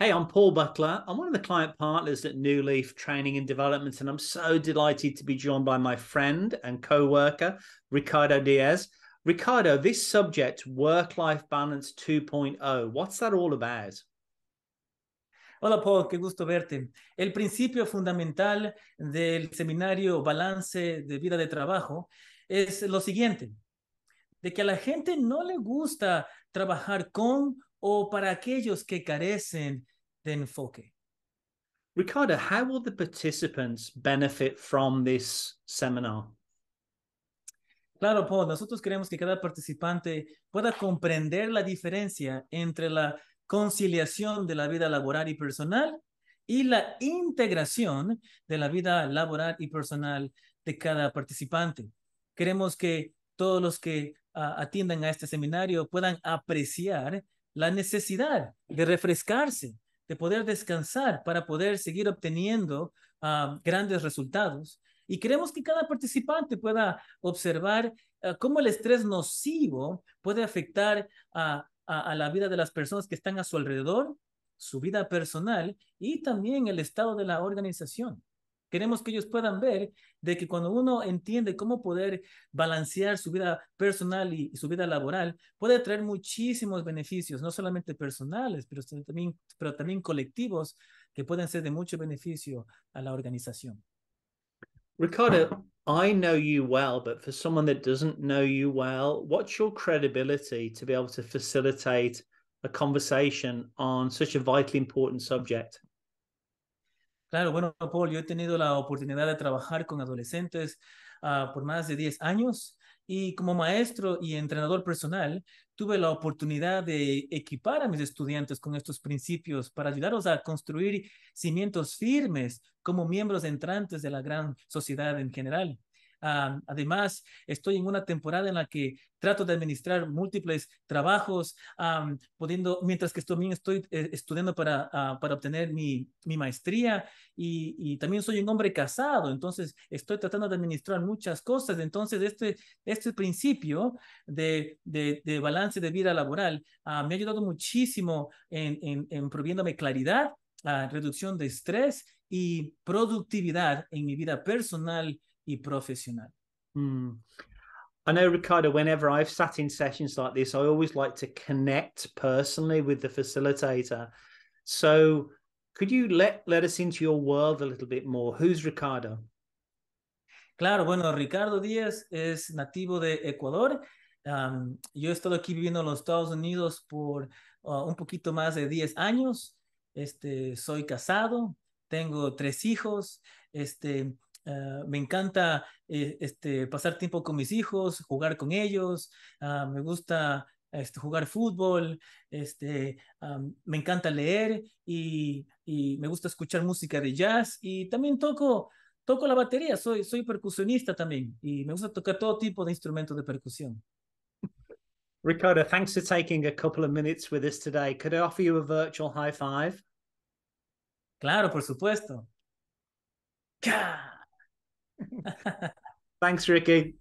Hey, I'm Paul Butler. I'm one of the client partners at New Leaf Training and Development, and I'm so delighted to be joined by my friend and co worker, Ricardo Diaz. Ricardo, this subject, Work Life Balance 2.0, what's that all about? Hola Paul, qué gusto verte. El principio fundamental del seminario Balance de Vida de Trabajo es lo siguiente, de que a la gente no le gusta trabajar con o para aquellos que carecen de enfoque. Ricardo, how will the participants benefit from this seminar? Claro, Paul, nosotros queremos que cada participante pueda comprender la diferencia entre la conciliación de la vida laboral y personal y la integración de la vida laboral y personal de cada participante. Queremos que todos los que ah, atiendan a este seminario puedan apreciar la necesidad de refrescarse, de poder descansar para poder seguir obteniendo ah, grandes resultados. Y queremos que cada participante pueda observar ah, cómo el estrés nocivo puede afectar a la vida de las personas que están a su alrededor, su vida personal y también el estado de la organización. Queremos que ellos puedan ver de que cuando uno entiende cómo poder balancear su vida personal y, su vida laboral, puede traer muchísimos beneficios, no solamente personales, pero también, pero también colectivos que pueden ser de mucho beneficio a la organización. Ricardo, I know you well, but for someone that doesn't know you well, what's your credibility to be able to facilitate a conversation on such a vitally important subject? Claro, bueno, Paul, yo he tenido la oportunidad de trabajar con adolescentes ah, por más de 10 años y como maestro y entrenador personal tuve la oportunidad de equipar a mis estudiantes con estos principios para ayudarlos a construir cimientos firmes como miembros entrantes de la gran sociedad en general. Ah, además, estoy en una temporada en la que trato de administrar múltiples trabajos, pudiendo, mientras que también estoy, eh, estudiando para, ah, para obtener mi, mi maestría y, también soy un hombre casado, entonces estoy tratando de administrar muchas cosas. Entonces, este, este principio de, de, balance de vida laboral ah, me ha ayudado muchísimo en, en, proviéndome claridad, reducción de estrés y productividad en mi vida personal y profesional. Mm. I know, Ricardo, whenever I've sat in sessions like this, I always like to connect personally with the facilitator. So, could you let, let us into your world a little bit more? Who's Ricardo? Claro, bueno, Ricardo Díaz es nativo de Ecuador. Um, yo he estado aquí viviendo en los Estados Unidos por uh, un poquito más de 10 años. Este, soy casado, tengo tres hijos. Este, Ah, me encanta eh, este, pasar tiempo con mis hijos, jugar con ellos, ah, me gusta este, jugar fútbol, este, ah, me encanta leer y, me gusta escuchar música de jazz y también toco, toco la batería, soy, soy percusionista también y me gusta tocar todo tipo de instrumentos de percusión. Ricardo, thanks for taking a couple of minutes with us today. Could I offer you a virtual high five? Claro, por supuesto. Thanks, Ricky.